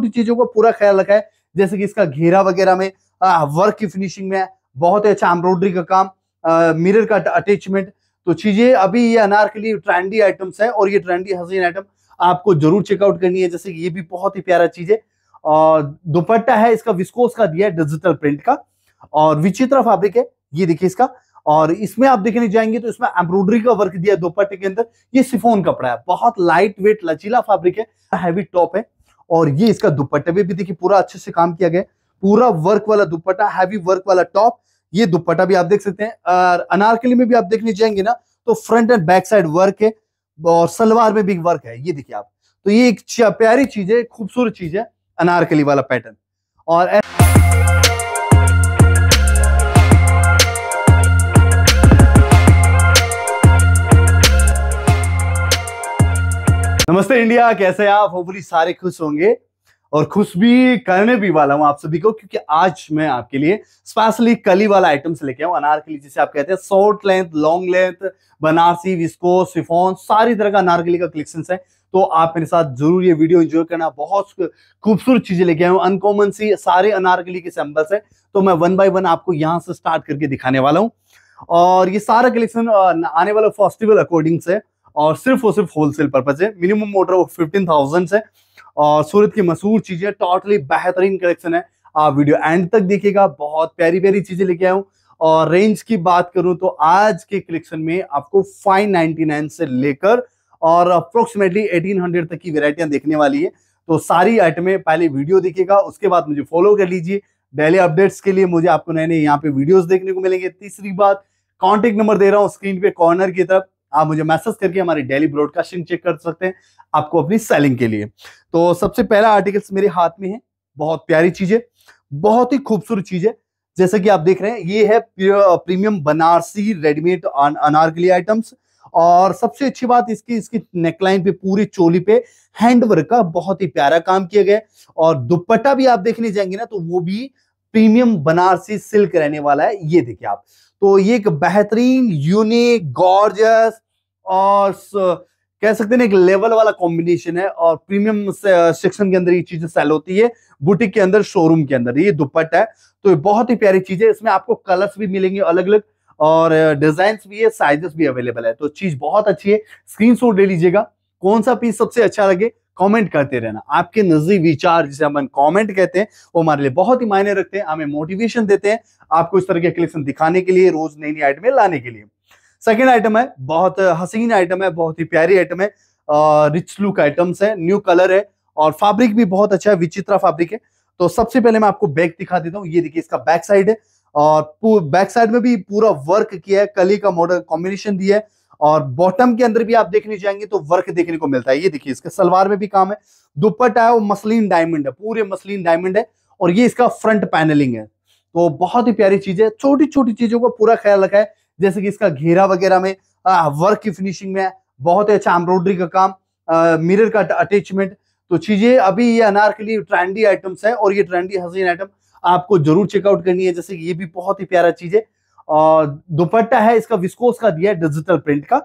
छोटी चीजों का पूरा ख्याल रखा है जैसे कि इसका घेरा वगैरह में वर्क की फिनिशिंग में बहुत ही अच्छा एम्ब्रॉयडरी का काम मिरर का अटैचमेंट तो चीजें अभी ये अनार के लिए ट्रेंडी आइटम्स है और ये ट्रेंडी हसीन आइटम आपको जरूर चेकआउट करनी है जैसे कि ये भी बहुत ही प्यारा चीज है और दुपट्टा है इसका विस्कोस का दिया है डिजिटल प्रिंट का और विचित्र फैब्रिक है ये देखिए इसका और इसमें आप देखने जाएंगे तो इसमें एम्ब्रॉयडरी का वर्क दिया है दोपट्टे के अंदर ये सिफोन कपड़ा है बहुत लाइट वेट लचीला फैब्रिक है हैवी टॉप है और ये इसका दुपट्टा भी, भी देखिए पूरा अच्छे से काम किया गया पूरा वर्क वाला दुपट्टा हैवी वर्क वाला टॉप ये दुपट्टा भी आप देख सकते हैं और अनारकली में भी आप देखने जाएंगे ना तो front and back side work है और सलवार में भी वर्क है ये देखिए आप तो ये एक प्यारी चीज है खूबसूरत चीज है अनारकली वाला पैटर्न और ऐसा नमस्ते इंडिया कैसे आप होपली सारे खुश होंगे और खुश भी करने भी वाला हूं आप सभी को क्योंकि आज मैं आपके लिए स्पेशली कली वाला आइटम्स लेके आऊँ अनारकली जिसे आप कहते हैं short length long length Banarasi viscose chiffon सारी तरह का अनारकली का कलेक्शन है तो आप मेरे साथ जरूर ये वीडियो एंजॉय करना बहुत खूबसूरत चीजें लेके आए हूँ अनकॉमन सी सारे अनारकली के सैंपल्स है तो मैं वन बाय वन आपको यहाँ से स्टार्ट करके दिखाने वाला हूँ और ये सारा कलेक्शन आने वाला फेस्टिवल अकॉर्डिंग से और सिर्फ और सिर्फ होलसेल पर्पज है मिनिमम मोटर वो फिफ्टीन थाउजेंड है और सूरत की मशहूर चीज़ें टोटली बेहतरीन कलेक्शन है आप वीडियो एंड तक देखिएगा बहुत प्यारी प्यारी चीज़ें लेके आया हूँ और रेंज की बात करूँ तो आज के कलेक्शन में आपको नाइन से लेकर और अप्रोक्सीमेटली हंड्रेड तक की वेराइटियाँ देखने वाली है तो सारी आइटमें पहले वीडियो देखिएगा उसके बाद मुझे फॉलो कर लीजिए डेली अपडेट्स के लिए मुझे आपको नए नए यहाँ पे वीडियोस देखने को मिलेंगे तीसरी बात कॉन्टेक्ट नंबर दे रहा हूँ स्क्रीन पे कॉर्नर की तरफ आप मुझे मैसेज करके हमारी डेली ब्रॉडकास्टिंग चेक कर सकते हैं आपको अपनी सेलिंग के लिए तो सबसे पहला आर्टिकल्स मेरे हाथ में है बहुत प्यारी चीज है बहुत ही खूबसूरत चीज है जैसे कि आप देख रहे हैं ये है premium Banarasi readymade Anarkali items और सबसे अच्छी बात इसकी इसकी नेकलाइन पे पूरी चोली पे हैंडवर्क का बहुत ही प्यारा काम किया गया और दुपट्टा भी आप देखने जाएंगे ना तो वो भी प्रीमियम बनारसी सिल्क रहने वाला है ये देखिए आप तो ये एक बेहतरीन यूनिक गॉर्जस और कह सकते हैं एक लेवल वाला कॉम्बिनेशन है और प्रीमियम सेक्शन के अंदर ये चीजें सेल होती है बुटीक के अंदर शोरूम के अंदर ये दुपट है तो ये बहुत ही प्यारी चीज है इसमें आपको कलर्स भी मिलेंगे अलग अलग और डिजाइन भी है साइजेस भी अवेलेबल है तो चीज बहुत अच्छी है स्क्रीन ले लीजिएगा कौन सा पीस सबसे अच्छा लगे कमेंट करते रहना आपके नजरी विचार जिसे हम कमेंट कहते हैं वो हमारे लिए बहुत ही मायने रखते हैं हमें मोटिवेशन देते हैं आपको इस तरह के कलेक्शन दिखाने के लिए रोज नई नई आइटमें लाने के लिए सेकेंड आइटम है बहुत हसीन आइटम है बहुत ही प्यारी आइटम है रिच लुक आइटम्स है न्यू कलर है और फैब्रिक भी बहुत अच्छा है विचित्रा फैब्रिक है तो सबसे पहले मैं आपको बैग दिखा देता हूँ ये देखिए इसका बैक साइड है और बैक साइड में भी पूरा वर्क किया है कली का मॉडल कॉम्बिनेशन दिया है और बॉटम के अंदर भी आप देखने जाएंगे तो वर्क देखने को मिलता है ये देखिए इसका सलवार में भी काम है दुपट्टा है वो मसलिन डायमंड है पूरे मसलिन डायमंड है और ये इसका फ्रंट पैनलिंग है तो बहुत ही प्यारी चीज है छोटी छोटी चीजों का पूरा ख्याल रखा है जैसे कि इसका घेरा वगैरह में वर्क की फिनिशिंग में बहुत ही अच्छा एम्ब्रॉयडरी का काम मिरर का अटैचमेंट तो चीजें अभी ये अनार के लिए ट्रेंडी आइटम्स है और ये ट्रेंडी हसीन आइटम आपको जरूर चेकआउट करनी है जैसे कि ये भी बहुत ही प्यारा चीज है और दुपट्टा है इसका विस्कोस का दिया है डिजिटल प्रिंट का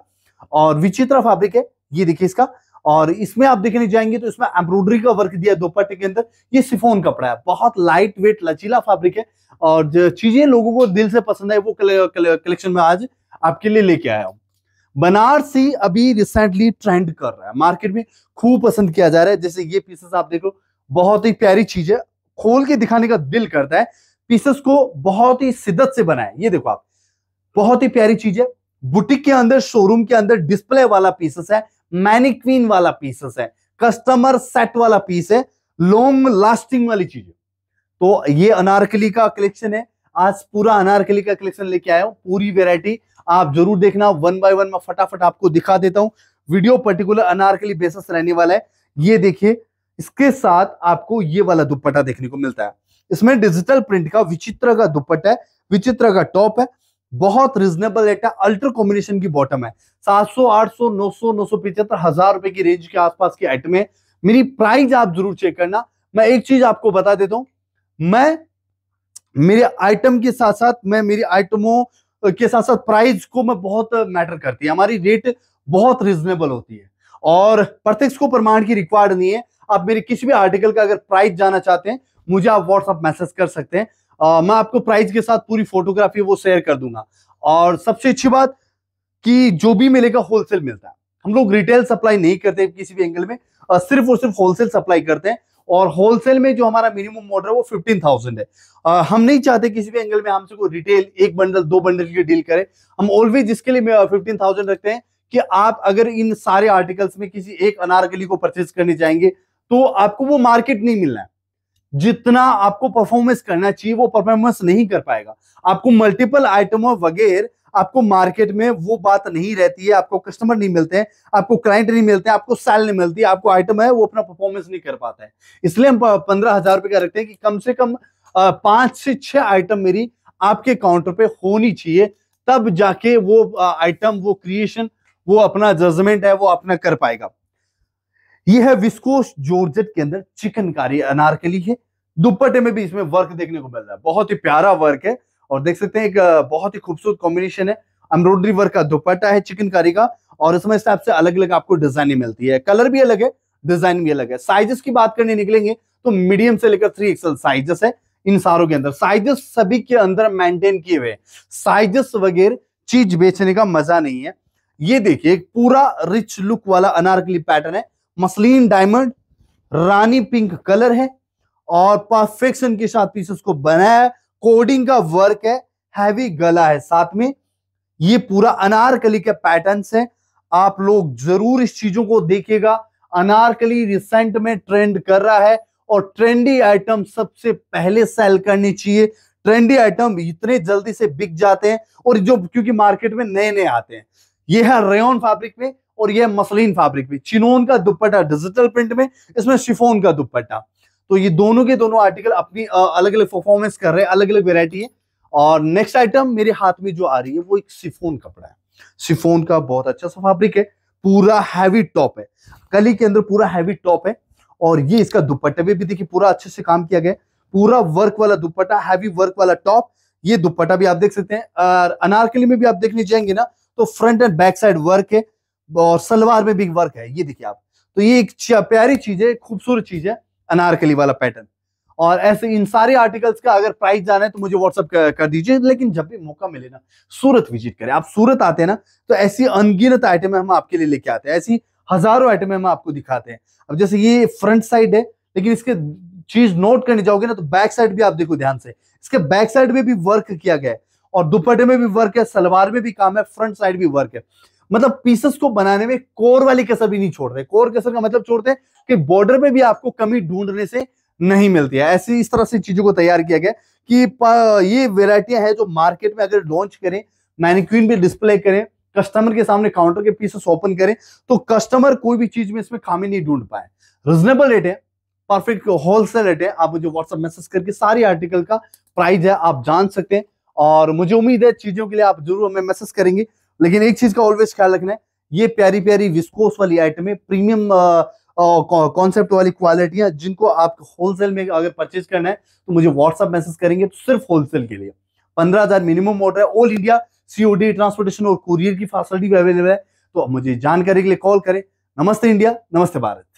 और विचित्र फैब्रिक है ये देखिए इसका और इसमें आप देखने जाएंगे तो इसमें एम्ब्रॉयडरी का वर्क दिया है दोपट्टे के अंदर ये सिफोन कपड़ा है बहुत लाइट वेट लचीला फैब्रिक है और जो चीजें लोगों को दिल से पसंद है वो कलेक्शन में आज आपके लिए लेके आया हूँ बनारसी अभी रिसेंटली ट्रेंड कर रहा है मार्केट में खूब पसंद किया जा रहा है जैसे ये पीसेस आप देखो बहुत ही प्यारी चीज है खोल के दिखाने का दिल करता है पीसेस को बहुत ही शिद्दत से बनाए ये देखो आप बहुत ही प्यारी चीज है बुटीक के अंदर शोरूम के अंदर डिस्प्ले वाला पीसेस है मैनिक्वीन वाला पीसेस है कस्टमर सेट वाला पीस है लॉन्ग लास्टिंग वाली चीज है तो ये अनारकली का कलेक्शन है आज पूरा अनारकली का कलेक्शन लेके आया हूं पूरी वेरायटी आप जरूर देखना वन बाय वन मैं फटाफट आपको दिखा देता हूं वीडियो पर्टिकुलर अनारकली बेसिस रहने वाला है ये देखिए इसके साथ आपको ये वाला दुपट्टा देखने को मिलता है इसमें डिजिटल प्रिंट का विचित्र का दुपट है विचित्र का टॉप है बहुत रिजनेबल रेट है अल्ट्रा कॉम्बिनेशन की बॉटम है 700, 800, 900, 975, हजार रुपए की रेंज के आसपास की आइटम है मेरी प्राइस आप जरूर चेक करना मैं एक चीज आपको बता देता हूँ मैं मेरे आइटम के साथ साथ मैं मेरी आइटमों के साथ साथ प्राइस को मैं बहुत मैटर करती है हमारी रेट बहुत रिजनेबल होती है और प्रत्यक्ष को प्रमाण की रिक्वायर्ड नहीं है आप मेरे किसी भी आर्टिकल का अगर प्राइस जाना चाहते हैं मुझे आप व्हाट्सअप मैसेज कर सकते हैं आ, मैं आपको प्राइस के साथ पूरी फोटोग्राफी वो शेयर कर दूंगा और सबसे अच्छी बात कि जो भी मिलेगा होलसेल मिलता है हम लोग रिटेल सप्लाई नहीं करते किसी भी एंगल में आ, सिर्फ और सिर्फ होलसेल सप्लाई करते हैं और होलसेल में जो हमारा मिनिमम ऑर्डर वो फिफ्टीन थाउजेंड है आ, हम नहीं चाहते किसी भी एंगल में हमसे कोई रिटेल एक बंडल दो बंडल की डील करे हम ऑलवेज इसके लिए फिफ्टीन थाउजेंड रखते हैं कि आप अगर इन सारे आर्टिकल्स में किसी एक अनारकली को परचेज करने जाएंगे तो आपको वो मार्केट नहीं मिलना है जितना आपको परफॉर्मेंस करना चाहिए वो परफॉर्मेंस नहीं कर पाएगा आपको मल्टीपल आइटम वगैरह आपको मार्केट में वो बात नहीं रहती है आपको कस्टमर नहीं मिलते हैं आपको क्लाइंट नहीं मिलते हैं आपको सेल नहीं मिलती आपको आइटम है वो अपना परफॉर्मेंस नहीं कर पाता है इसलिए हम पंद्रह हजार रुपये का रखते हैं कि कम से कम पांच से छह आइटम मेरी आपके काउंटर पे होनी चाहिए तब जाके वो आइटम वो क्रिएशन वो अपना जजमेंट है वो अपना कर पाएगा यह है विस्कोस जॉर्जेट के अंदर चिकनकारी अनारकली है दुपट्टे में भी इसमें वर्क देखने को मिल रहा है बहुत ही प्यारा वर्क है और देख सकते हैं एक बहुत ही खूबसूरत कॉम्बिनेशन है एम्ब्रॉयडरी वर्क का दुपट्टा है चिकनकारी का और इसमें इस टाइप से अलग अलग आपको डिजाइन मिलती है कलर भी अलग है डिजाइन भी अलग है साइजेस की बात करने निकलेंगे तो मीडियम से लेकर थ्री एक्सएल साइजेस है इन सारों के अंदर साइजेस सभी के अंदर मेंटेन किए हुए साइजेस वगैरह चीज बेचने का मजा नहीं है ये देखिए एक पूरा रिच लुक वाला अनारकली पैटर्न है मसलिन डायमंड रानी पिंक कलर है और परफेक्शन के साथ पीस उसको बनाया है कोडिंग का वर्क है हैवी गला है साथ में ये पूरा अनारकली के पैटर्न्स हैं आप लोग जरूर इस चीजों को देखिएगा अनारकली रिसेंट में ट्रेंड कर रहा है और ट्रेंडी आइटम सबसे पहले सेल करनी चाहिए ट्रेंडी आइटम इतने जल्दी से बिक जाते हैं और जो क्योंकि मार्केट में नए नए आते हैं ये है रेन फैब्रिक में और यह मसलिन फैब्रिक भी चिनोन का दुपट्टा डिजिटल प्रिंट में इसमें शिफोन का दुपट्टा तो ये दोनों के दोनों आर्टिकल अपनी अलग अलग परफॉर्मेंस कर रहे हैं अलग अलग वेरायटी है और नेक्स्ट आइटम मेरे हाथ में जो आ रही है वो एक सिफोन कपड़ा है सिफोन का बहुत अच्छा सा फैब्रिक है पूरा हैवी टॉप है कली के अंदर पूरा हैवी टॉप है और ये इसका दुपट्टा भी देखिए पूरा अच्छे से काम किया गया पूरा वर्क वाला दुपट्टा हैवी वर्क वाला टॉप ये दुपट्टा भी आप देख सकते हैं और अनारकली में भी आप देखने जाएंगे ना तो front and back side work है और सलवार में भी वर्क है ये देखिए आप तो ये एक प्यारी चीज है खूबसूरत चीज है अनारकली वाला पैटर्न और ऐसे इन सारे आर्टिकल्स का अगर प्राइस जाना है तो मुझे व्हाट्सअप कर, कर दीजिए लेकिन जब भी मौका मिले ना सूरत विजिट करें आप सूरत आते हैं ना तो ऐसी अनगिनत आइटमें हम आपके लिए लेके आते हैं ऐसी हजारों आइटमें हम आपको दिखाते हैं अब जैसे ये फ्रंट साइड है लेकिन इसके चीज नोट करने जाओगे ना तो बैक साइड भी आप देखो ध्यान से इसके बैक साइड में भी वर्क किया गया है और दुपट्टे में भी वर्क है सलवार में भी काम है फ्रंट साइड भी वर्क है मतलब पीसेस को बनाने में कोर वाली कसर भी नहीं छोड़ रहे कोर कसर का मतलब छोड़ते हैं कि बॉर्डर में भी आपको कमी ढूंढने से नहीं मिलती है ऐसी इस तरह से चीजों को तैयार किया गया कि ये वेराइटियां हैं जो मार्केट में अगर लॉन्च करें मैनिक्वीन भी डिस्प्ले करें कस्टमर के सामने काउंटर के पीसेस ओपन करें तो कस्टमर कोई भी चीज में इसमें खामी नहीं ढूंढ पाए रिजनेबल रेट है परफेक्ट होलसेल रेट है आप मुझे व्हाट्सएप मैसेज करके सारी आर्टिकल का प्राइस है आप जान सकते हैं और मुझे उम्मीद है चीजों के लिए आप जरूर हमें मैसेज करेंगे लेकिन एक चीज का ऑलवेज ख्याल रखना है ये प्यारी प्यारी विस्कोस वाली आइटम है प्रीमियम कॉन्सेप्ट वाली क्वालिटियां जिनको आप होलसेल में अगर परचेज करना है तो मुझे व्हाट्सअप मैसेज करेंगे तो सिर्फ होलसेल के लिए पंद्रह हजार मिनिमम ऑर्डर है ऑल इंडिया सीओडी ट्रांसपोर्टेशन और कुरियर की फैसिलिटी भी अवेलेबल है तो मुझे जानकारी के लिए कॉल करें नमस्ते इंडिया नमस्ते भारत